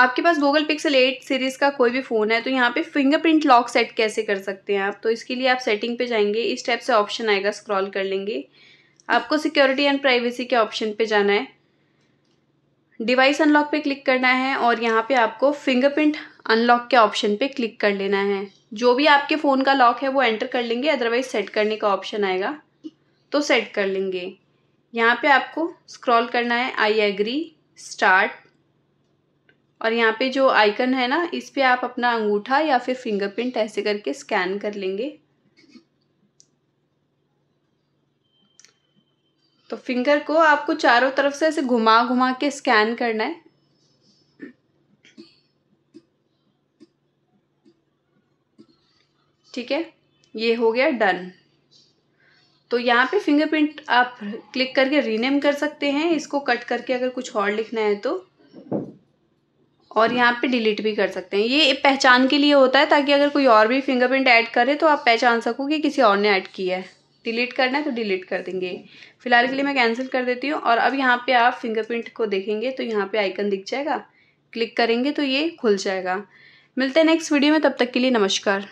आपके पास Google pixel 8 series का कोई भी फ़ोन है तो यहाँ पे फिंगरप्रिंट लॉक सेट कैसे कर सकते हैं आप तो इसके लिए आप सेटिंग पे जाएंगे इस टाइप से ऑप्शन आएगा स्क्रॉल कर लेंगे आपको सिक्योरिटी एंड प्राइवेसी के ऑप्शन पे जाना है डिवाइस अनलॉक पे क्लिक करना है और यहाँ पे आपको फिंगरप्रिंट अनलॉक के ऑप्शन पे क्लिक कर लेना है जो भी आपके फ़ोन का लॉक है वो एंटर कर लेंगे अदरवाइज सेट करने का ऑप्शन आएगा तो सेट कर लेंगे यहाँ पे आपको स्क्रॉल करना है आई एग्री स्टार्ट और यहाँ पे जो आइकन है ना इस पर आप अपना अंगूठा या फिर फिंगरप्रिंट ऐसे करके स्कैन कर लेंगे तो फिंगर को आपको चारों तरफ से ऐसे घुमा घुमा के स्कैन करना है ठीक है ये हो गया डन तो यहाँ पे फिंगरप्रिंट आप क्लिक करके रीनेम कर सकते हैं इसको कट करके अगर कुछ और लिखना है तो और यहाँ पे डिलीट भी कर सकते हैं ये पहचान के लिए होता है ताकि अगर कोई और भी फिंगरप्रिंट ऐड करे तो आप पहचान सको कि किसी और ने ऐड किया है डिलीट करना है तो डिलीट कर देंगे फिलहाल के लिए मैं कैंसिल कर देती हूँ और अब यहाँ पे आप फिंगरप्रिंट को देखेंगे तो यहाँ पे आइकन दिख जाएगा क्लिक करेंगे तो ये खुल जाएगा मिलते हैं नेक्स्ट वीडियो में तब तक के लिए नमस्कार